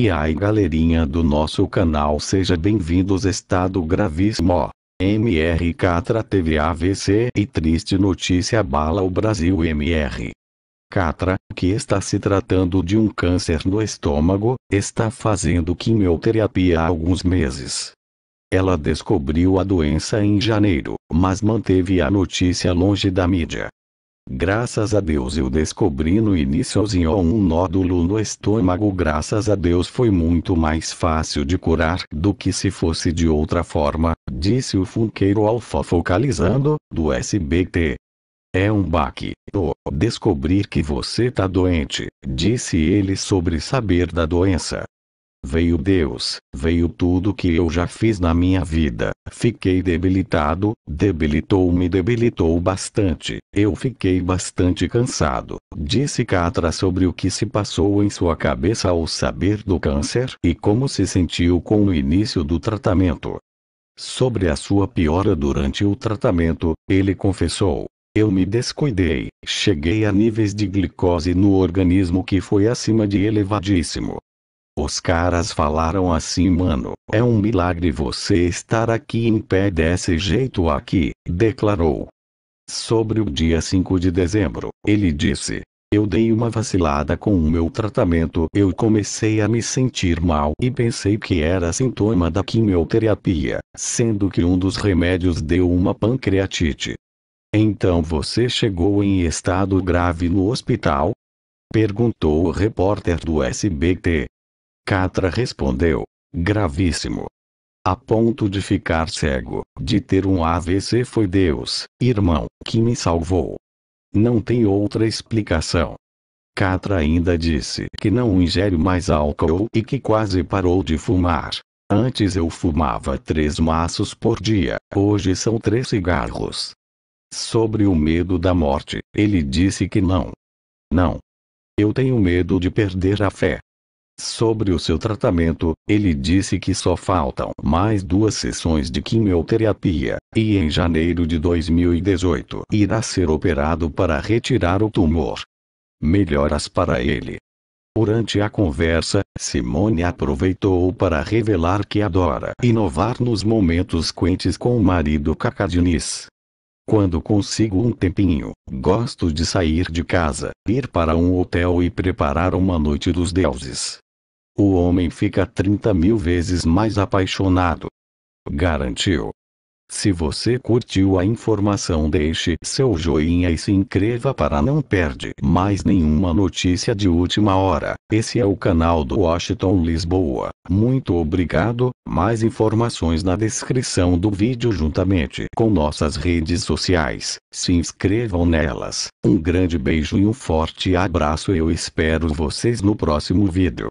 E ai galerinha do nosso canal seja bem-vindos estado gravíssimo. MR Catra teve AVC e triste notícia abala o Brasil MR. Catra, que está se tratando de um câncer no estômago, está fazendo quimioterapia há alguns meses. Ela descobriu a doença em janeiro, mas manteve a notícia longe da mídia. Graças a Deus eu descobri no iníciozinho um nódulo no estômago graças a Deus foi muito mais fácil de curar do que se fosse de outra forma, disse o funkeiro alfa focalizando, do SBT. É um baque, oh, descobrir que você tá doente, disse ele sobre saber da doença, Veio Deus, veio tudo que eu já fiz na minha vida. Fiquei debilitado, debilitou-me, debilitou bastante. Eu fiquei bastante cansado. Disse Catra sobre o que se passou em sua cabeça ao saber do câncer e como se sentiu com o início do tratamento. Sobre a sua piora durante o tratamento, ele confessou: eu me descuidei, cheguei a níveis de glicose no organismo que foi acima de elevadíssimo. Os caras falaram assim mano, é um milagre você estar aqui em pé desse jeito aqui, declarou. Sobre o dia 5 de dezembro, ele disse, eu dei uma vacilada com o meu tratamento. Eu comecei a me sentir mal e pensei que era sintoma da quimioterapia, sendo que um dos remédios deu uma pancreatite. Então você chegou em estado grave no hospital? Perguntou o repórter do SBT. Catra respondeu. Gravíssimo. A ponto de ficar cego, de ter um AVC foi Deus, irmão, que me salvou. Não tem outra explicação. Catra ainda disse que não ingere mais álcool e que quase parou de fumar. Antes eu fumava três maços por dia, hoje são três cigarros. Sobre o medo da morte, ele disse que não. Não. Eu tenho medo de perder a fé. Sobre o seu tratamento, ele disse que só faltam mais duas sessões de quimioterapia, e em janeiro de 2018 irá ser operado para retirar o tumor. Melhoras para ele. Durante a conversa, Simone aproveitou para revelar que adora inovar nos momentos quentes com o marido Cacadinis. Quando consigo um tempinho, gosto de sair de casa, ir para um hotel e preparar uma noite dos deuses. O homem fica 30 mil vezes mais apaixonado. Garantiu. Se você curtiu a informação deixe seu joinha e se inscreva para não perder mais nenhuma notícia de última hora. Esse é o canal do Washington Lisboa. Muito obrigado, mais informações na descrição do vídeo juntamente com nossas redes sociais. Se inscrevam nelas. Um grande beijo e um forte abraço eu espero vocês no próximo vídeo.